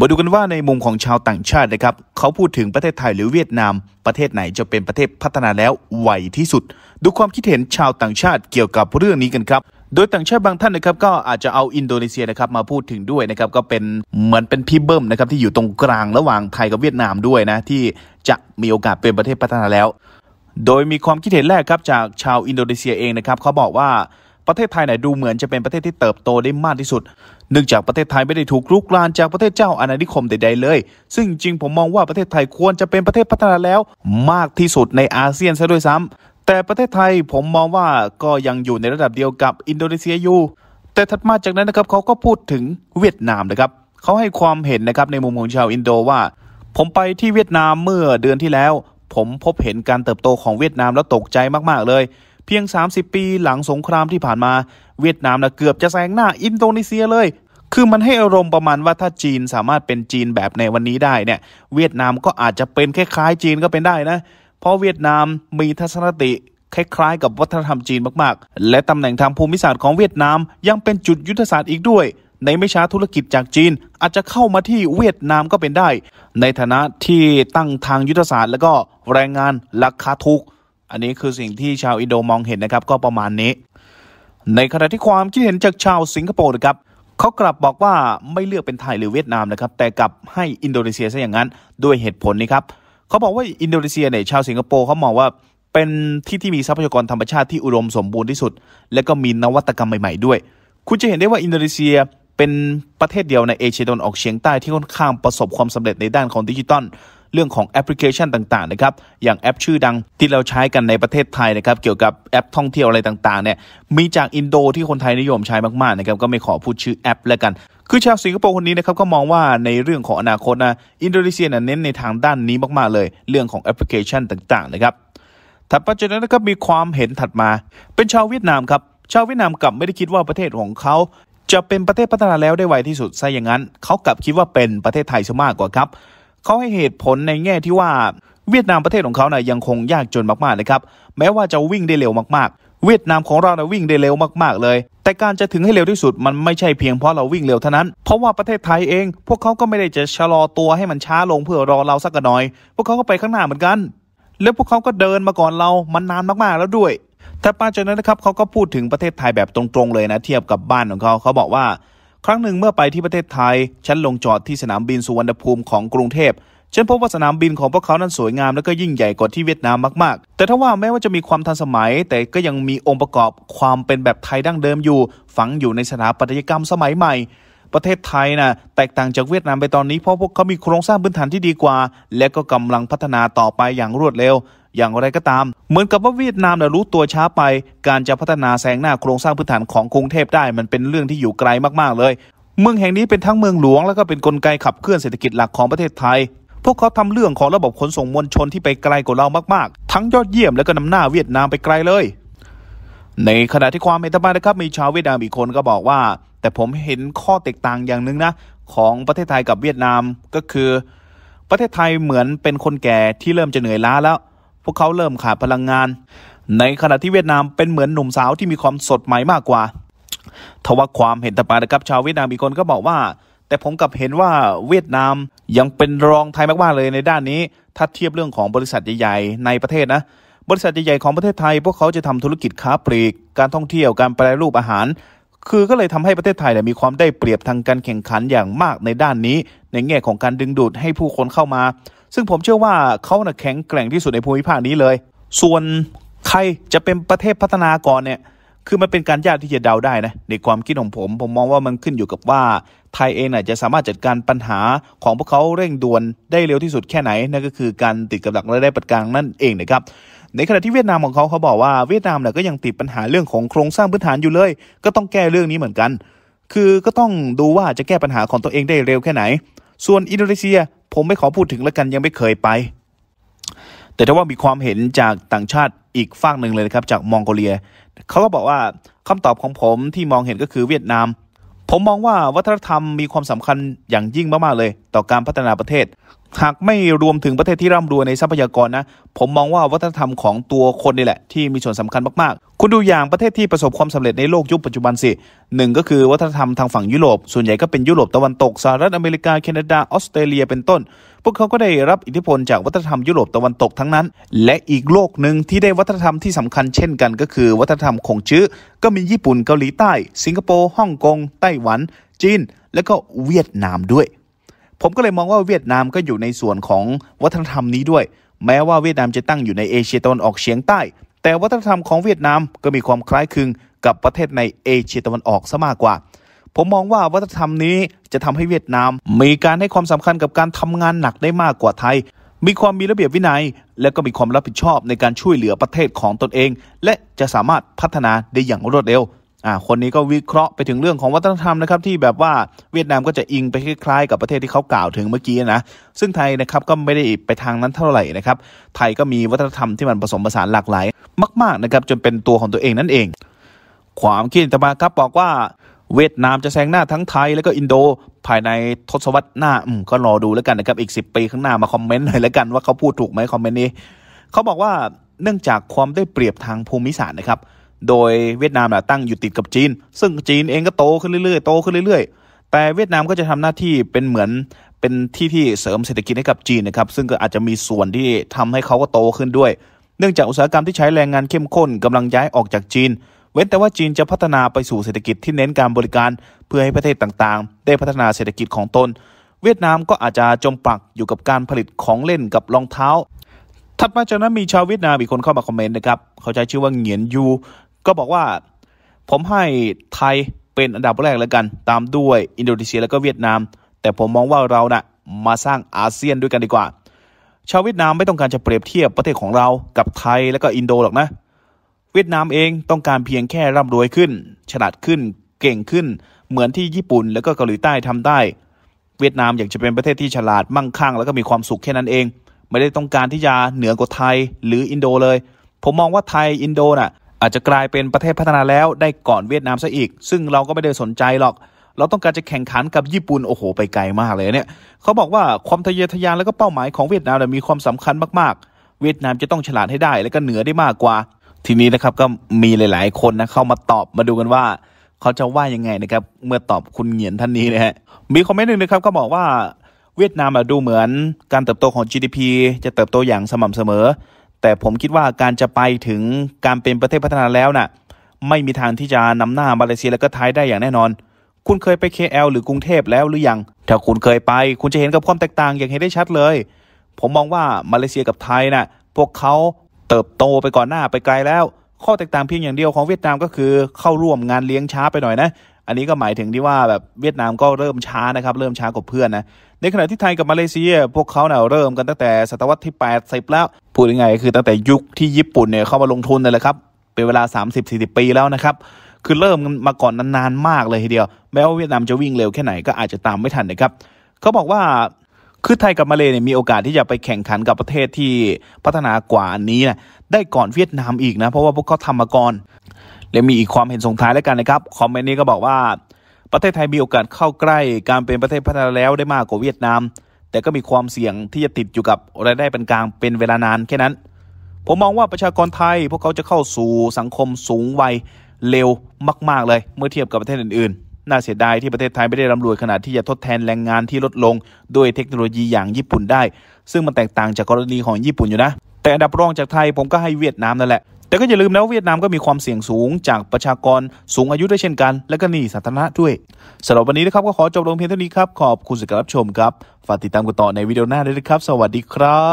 มาดูกันว่าในมุมของชาวต่างชาตินะครับ เขาพูดถึงประเทศไทยหรือเวียดนามประเทศไหนจะเป็นประเทศพัฒนาแล้วไวที่สุด ดูความคิดเห็นชาวต่างชาติเกี่ยวกับเรื่องนี้กันครับ โดยต่างชาติบางท่านนะครับ ก็อาจจะเอาอินโดนีเซียนะครับมาพูดถึงด้วยนะครับ ก็เป็นเหมือนเป็นพี่เบิ้มนะครับที่อยู่ตรงกลางระหว่างไทยกับเวียดนามด้วยนะ ที่จะมีโอกาสเป็นประเทศพัฒนาแล้ว โดยมีความคิดเห็นแรกครับจากชาวอินโดนีเซียเองนะครับเขาบอกว่าประเทศไทยไหนดูเหมือนจะเป็นประเทศที่เติบโตได้มากที่สุด เนื่องจากประเทศไทยไม่ได้ถูกลุกลานจากประเทศเจ้าอาณานิคมใดๆเลย ซึ่งจริงผมมองว่าประเทศไทยควรจะเป็นประเทศพัฒนาแล้วมากที่สุดในอาเซียนซะด้วยซ้ำ แต่ประเทศไทยผมมองว่าก็ยังอยู่ในระดับเดียวกับอินโดนีเซียอยู่ แต่ถัดมาจากนั้นนะครับเขาก็พูดถึงเวียดนามนะครับเขาให้ความเห็นนะครับในมุมของชาวอินโดว่าผมไปที่เวียดนามเมื่อเดือนที่แล้ว ผมพบเห็นการเติบโตของเวียดนามแล้วตกใจมาก ๆเลยเพียง 30 ปีหลังสงครามที่ผ่านมา เวียดนามนะเกือบจะแซงหน้าอินโดนีเซียเลย คือมันให้อารมณ์ประมาณว่าถ้าจีนสามารถเป็นจีนแบบในวันนี้ได้เนี่ยเวียดนามก็อาจจะเป็นคล้ายๆ จีนก็เป็นได้นะ เพราะเวียดนามมีทัศนคติคล้าย ๆ กับวัฒนธรรมจีนมากๆ และตำแหน่งทางภูมิศาสตร์ของเวียดนามยังเป็นจุดยุทธศาสตร์อีกด้วย ในไม่ช้าธุรกิจจากจีนอาจจะเข้ามาที่เวียดนามก็เป็นได้ ในฐานะที่ตั้งทางยุทธศาสตร์แล้วก็แรงงานราคาถูกอันนี้คือสิ่งที่ชาวอินโดมองเห็นนะครับก็ประมาณนี้ ในขณะที่ความคิดเห็นจากชาวสิงคโปร์นะครับเขากลับบอกว่าไม่เลือกเป็นไทยหรือเวียดนามนะครับ แต่กลับให้อินโดนีเซียซะอย่างนั้นด้วยเหตุผลนี้ครับเขาบอกว่าอินโดนีเซียเนี่ยชาวสิงคโปร์เขามองว่า เป็นที่ที่มีทรัพยากรธรรมชาติที่อุดมสมบูรณ์ที่สุด และก็มีนวัตกรรมใหม่ๆด้วยคุณจะเห็นได้ว่าอินโดนีเซียเป็นประเทศเดียวในเอเชียตะวันออกเฉียงใต้ที่ค่อนข้างประสบความสำเร็จในด้านของดิจิตอลเรื่องของแอปพลิเคชันต่างๆนะครับ อย่างแอปชื่อดังที่เราใช้กันในประเทศไทยนะครับ เกี่ยวกับแอปท่องเที่ยวอะไรต่างๆเนี่ย มีจากอินโดที่คนไทยนิยมใช้มากๆนะครับ ก็ไม่ขอพูดชื่อแอป แล้วกัน คือชาวสิงคโปร์คนนี้นะครับก็มองว่าในเรื่องของอนาคตนะ อินโดนีเซียเน้นในทางด้านนี้มากๆเลย เรื่องของแอปพลิเคชันต่างๆ นะครับ ถัดไปจากนั้นนะครับมีความเห็นถัดมา เป็นชาวเวียดนามครับ ชาวเวียดนามกลับไม่ได้คิดว่าประเทศของเขาจะเป็นประเทศพัฒนาแล้วได้ไวที่สุดซะอย่างนั้น เขากลับคิดว่าเป็นประเทศไทยซะมากกว่าครับเขาให้เหตุผลในแง่ที่ว่า เวียดนามประเทศของเขาเนะ่ยยังคงยากจนมากๆนะครับแม้ว่าจะวิ่งได้เร็วมากๆ เวียดนามของเราเนะวิ่งได้เร็วมาก ๆ เลย แต่การจะถึงให้เร็วที่สุด มันไม่ใช่เพียงเพราะเราวิ่งเร็วเท่านั้น เพราะว่าประเทศไทยเอง พวกเขาก็ไม่ได้จะชะลอตัวให้มันช้าลงเพื่อรอเราสักหน่อย พวกเขาก็ไปข้างหน้าเหมือนกัน แล้วพวกเขาก็เดินมาก่อนเรามันนานมากๆแล้วด้วยแต่ป้าจากนั้นนะครับเขาก็พูดถึงประเทศไทยแบบตรงๆเลยนะ เทียบกับบ้านของเขาเขาบอกว่าครั้งหนึ่งเมื่อไปที่ประเทศไทย ฉันลงจอดที่สนามบินสุวรรณภูมิของกรุงเทพ ฉันพบว่าสนามบินของพวกเขานั้นสวยงามและก็ยิ่งใหญ่กว่าที่เวียดนามมาก ๆ แต่ถ้าว่าแม้ว่าจะมีความทันสมัย แต่ก็ยังมีองค์ประกอบความเป็นแบบไทยดั้งเดิมอยู่ ฝังอยู่ในสถาปัตยกรรมสมัยใหม่ ประเทศไทยนะ่ะแตกต่างจากเวียดนามไปตอนนี้เพราะพวกเขามีโครงสร้างพื้นฐานที่ดีกว่า และก็กำลังพัฒนาต่อไปอย่างรวดเร็วอย่างไรก็ตาม เหมือนกับว่าเวียดนามนะรู้ตัวช้าไป การจะพัฒนาแซงหน้าโครงสร้างพื้นฐานของกรุงเทพได้ มันเป็นเรื่องที่อยู่ไกลมากๆเลย เมืองแห่งนี้เป็นทั้งเมืองหลวงแล้วก็เป็นนกลไกขับเคลื่อนเศรษฐกิจหลักของประเทศไทย พวกเขาทำเรื่องของระบบขนส่งมวลชนที่ไปไกลกว่าเรามากๆ ทั้งยอดเยี่ยมและก็นำหน้าเวียดนามไปไกลเลย ในขณะที่ความเป็นธรรมนะครับ มีชาวเวียดนามอีกคนก็บอกว่า แต่ผมเห็นข้อแตกต่างอย่างหนึ่งนะ ของประเทศไทยกับเวียดนามก็คือ ประเทศไทยเหมือนเป็นคนแก่ที่เริ่มจะเหนื่อยล้าแล้วพวกเขาเริ่มขาดพลังงาน ในขณะที่เวียดนามเป็นเหมือนหนุ่มสาวที่มีความสดใหม่มากกว่า ทว่าความเห็นต่างนนะครับชาวเวียดนามมีคนก็บอกว่า แต่ผมกลับเห็นว่าเวียดนามยังเป็นรองไทยมากๆเลยในด้านนี้ถ้าเทียบเรื่องของบริษัทใหญ่ๆในประเทศนะ บริษัทใหญ่ๆของประเทศไทย พวกเขาจะทำธุรกิจค้าปลีกการท่องเที่ยวการแปรรูปอาหารคือก็เลยทำให้ประเทศไทยมีความได้เปรียบทางการแข่งขันอย่างมากในด้านนี้ ในแง่ของการดึงดูดให้ผู้คนเข้ามา ซึ่งผมเชื่อว่าเขาแข็งแกร่งที่สุดในภูมิภาคนี้เลย ส่วนใครจะเป็นประเทศพัฒนาก่อนเนี่ยคือมันเป็นการยากที่จะเดาได้นะในความคิดของผมผมมองว่ามันขึ้นอยู่กับว่าไทยเองน่ยจะสามารถจัดการปัญหาของพวกเขาเร่งด่วนได้เร็วที่สุดแค่ไหนนั่นก็คือการติดกับดักรายได้ปันกลางนั่นเองนะครับในขณะที่เวียดนามของเขาเขาบอกว่าเวียดนามเนี่ยก็ยังติดปัญหาเรื่องของโครงสร้างพื้นฐานอยู่เลย ก็ต้องแก้เรื่องนี้เหมือนกัน คือก็ต้องดูว่าจะแก้ปัญหาของตัวเองได้เร็วแค่ไหน ส่วนอินโดนีเซียผมไม่ขอพูดถึงแล้วกันยังไม่เคยไป แต่ถ้าว่ามีความเห็นจากต่างชาติอีกฝั่งหนึ่งเลยนะครับจากมองโกเลีย เขาก็บอกว่าคำตอบของผมที่มองเห็นก็คือเวียดนาม ผมมองว่าวัฒนธรรมมีความสำคัญอย่างยิ่งมากๆเลย ต่อการพัฒนาประเทศหากไม่รวมถึงประเทศที่ร่ำรวยในทรัพยากรนะผมมองว่าวัฒนธรรมของตัวคนนี่แหละ ที่มีส่วนสำคัญมากๆ คุณดูอย่างประเทศที่ประสบความสำเร็จในโลกยุคปัจจุบันสิหนึ่งก็คือวัฒนธรรมทางฝั่งยุโรป ส่วนใหญ่ก็เป็นยุโรปตะวันตก สหรัฐอเมริกา แคนาดา ออสเตรเลียเป็นต้นพวกเขาก็ได้รับอิทธิพลจากวัฒนธรรมยุโรปตะวันตกทั้งนั้น และอีกโลกหนึ่งที่ได้วัฒนธรรมที่สำคัญ เช่นกัน ก็คือ วัฒนธรรมของชื้อก็มีญี่ปุ่นเกาหลีใต้ สิงคโปร์ฮ่องกงไต้หวัน จีน และก็เวียดนามด้วยผมก็เลยมองว่าเวียดนามก็อยู่ในส่วนของวัฒนธรรมนี้ด้วย แม้ว่าเวียดนามจะตั้งอยู่ในเอเชียตะวันออกเฉียงใต้ แต่วัฒนธรรมของเวียดนามก็มีความคล้ายคลึงกับประเทศในเอเชียตะวันออกซะมากกว่า ผมมองว่าวัฒนธรรมนี้จะทำให้เวียดนาม มีการให้ความสำคัญกับการทำงานหนักได้มากกว่าไทย มีความมีระเบียบวินัย และก็มีความรับผิดชอบในการช่วยเหลือประเทศของตนเอง และจะสามารถพัฒนาได้อย่างรวดเร็วอ่าคนนี้ก็วิเคราะห์ไปถึงเรื่องของวัฒนธรรมนะครับที่แบบว่าเวียดนามก็จะอิงไปคล้ายๆ กับประเทศที่เขากล่าวถึงเมื่อกี้นะซึ่งไทยนะครับก็ไม่ได้ไปทางนั้นเท่าไหร่นะครับไทยก็มีวัฒนธรรมที่มันผสมผสานหลากหลาย มากๆนะครับจนเป็นตัวของตัวเองนั่นเอง ความคิดตมาครับบอกว่าเวียดนามจะแซงหน้าทั้งไทยแล้วก็อินโด ภายในทศวรรษหน้าอืมก็รอดูแล้วกันนะครับอีก10ปีข้างหน้ามาคอมเมนต์หน่อยแล้วกันว่าเขาพูดถูกไหมคอมเมนต์นี้เขาบอกว่าเนื่องจากความได้เปรียบทางภูมิศาสตร์นะครับโดยเวียดนามตั้งอยู่ติดกับจีน ซึ่งจีนเองก็โตขึ้นเรื่อย ๆ โตขึ้นเรื่อย ๆ แต่เวียดนามก็จะทำหน้าที่เป็นเหมือนเป็นที่ที่เสริมเศรษฐกิจให้กับจีนนะครับ ซึ่งก็อาจจะมีส่วนที่ทำให้เขาก็โตขึ้นด้วย เนื่องจากอุตสาหกรรมที่ใช้แรงงานเข้มข้น กำลังย้ายออกจากจีน เว้นแต่ว่าจีนจะพัฒนาไปสู่เศรษฐกิจที่เน้นการบริการเพื่อให้ประเทศต่าง ๆ ได้พัฒนาเศรษฐกิจของตน เวียดนามก็อาจจะจมปลักอยู่กับการผลิตของเล่นกับรองเท้าถัดมาจากนั้นมีชาวเวียดนามอีกคนเข้ามาคอมเมนต์นะครับเขาใช้ชื่อว่าเหงียนยูก็บอกว่าผมให้ไทยเป็นอันดับแรกแล้วกัน ตามด้วยอินโดนีเซีย แล้วก็เวียดนาม แต่ผมมองว่าเรานะ่ะมาสร้างอาเซียนด้วยกันดีกว่า ชาวเวียดนามไม่ต้องการจะเปรียบเทียบประเทศของเรากับไทยแล้วก็อินโดหรอกนะ เวียดนามเองต้องการเพียงแค่ร่ำรวยขึ้น ฉลาดขึ้นเก่งขึ้น เหมือนที่ญี่ปุ่นแล้วก็เกาหลีใต้ทำได้ เวียดนามอยากจะเป็นประเทศที่ฉลาดมั่งคั่งแล้วก็มีความสุขแค่นั้นเอง ไม่ได้ต้องการที่จะเหนือกว่าไทยหรืออินโดเลย ผมมองว่าไทยอินโดน่ะอาจจะกลายเป็นประเทศพัฒนาแล้วได้ก่อนเวียดนามซะอีก ซึ่งเราก็ไม่ได้สนใจหรอก เราต้องการจะแข่งขันกับญี่ปุ่นโอ้โห ไปไกลมากเลยเนี่ยเขาบอกว่าความทะเยอทะยานและก็เป้าหมายของเวียดนามมีความสำคัญมากๆ เวียดนามจะต้องฉลาดให้ได้ และก็เหนือได้มากกว่า ทีนี้นะครับก็มีหลาย ๆ คนนะเข้ามาตอบมาดูกันว่าเขาจะว่ายังไงนะครับเมื่อตอบคุณเหงียนท่านนี้นะฮะมีคอมเมนต์หนึ่งนะครับก็บอกว่าเวียดนามดูเหมือน การเติบโตของ GDP จะเติบโตอย่างสม่ำเสมอแต่ผมคิดว่าการจะไปถึงการเป็นประเทศพัฒนาแล้วนะ่ะไม่มีทางที่จะนำหน้ามาเลเซียแล้วก็ไทยได้อย่างแน่นอน คุณเคยไป KL หรือกรุงเทพแล้วหรือยัง ถ้าคุณเคยไปคุณจะเห็นกับความแตกต่างอย่างเห็นได้ชัดเลย ผมมองว่ามาเลเซียกับไทยนะ่ะพวกเขาเติบโตไปก่อนหน้าไปไกลแล้ว ข้อแตกต่างเพียงอย่างเดียวของเวียดนามก็คือเข้าร่วมงานเลี้ยงช้าไปหน่อยนะ อันนี้ก็หมายถึงที่ว่าแบบเวียดนามก็เริ่มช้านะครับเริ่มช้ากว่าเพื่อนนะ ในขณะที่ไทยกับมาเลเซียพวกเขาเนี่ยเริ่มกันตั้งแต่ศตวรรษที่8บแล้วพูดยังไงคือตั้งแต่ยุคที่ญี่ปุ่นเนี่ยเข้ามาลงทุนเลยแหละครับเป็นเวลา 30-40 ปีแล้วนะครับ คือเริ่มมาก่อนนานๆ มากเลยทีเดียวแม้ว่าเวียดนามจะวิ่งเร็วแค่ไหนก็อาจจะตามไม่ทันนะครับเขาบอกว่า คือไทยกับมาเลเนี่ยมีโอกาสที่จะไปแข่งขันกับประเทศที่พัฒนากว่านี้นะได้ก่อนเวียดนามอีกนะ เพราะว่าพวกเขาทำมาก่อนและมีอีกความเห็นส่งท้ายแล้วกันนะครับคอมเมนต์นี้ก็บอกว่าประเทศไทยมีโอกาสเข้าใกล้การเป็นประเทศพัฒนาแล้วได้มากกว่าเวียดนามแต่ก็มีความเสี่ยงที่จะติดอยู่กับรายได้เป็นกลางเป็นเวลานานแค่นั้น ผมมองว่าประชากรไทยพวกเขาจะเข้าสู่สังคมสูงวัย เร็วมากๆเลยเมื่อเทียบกับประเทศอื่นๆ น่าเสียดายที่ประเทศไทยไม่ได้ร่ำรวยขนาดที่จะทดแทนแรงงานที่ลดลงด้วยเทคโนโลยีอย่างญี่ปุ่นได้ ซึ่งมันแตกต่างจากกรณีของญี่ปุ่นอยู่นะ แต่อันดับรองจากไทยผมก็ให้เวียดนามนั่นแหละแต่ก็อย่าลืมนะเวียดนามก็มีความเสี่ยงสูงจากประชากรสูงอายุด้วยเช่นกันและก็หนี่สาธารณะด้วย สำหรับวันนี้นะครับก็ขอจบลงเพียงเท่านี้ครับ ขอบคุณสำหรับชมครับฝากติดตามกันต่อในวิดีโอหน้าด้วยนะครับ สวัสดีครับ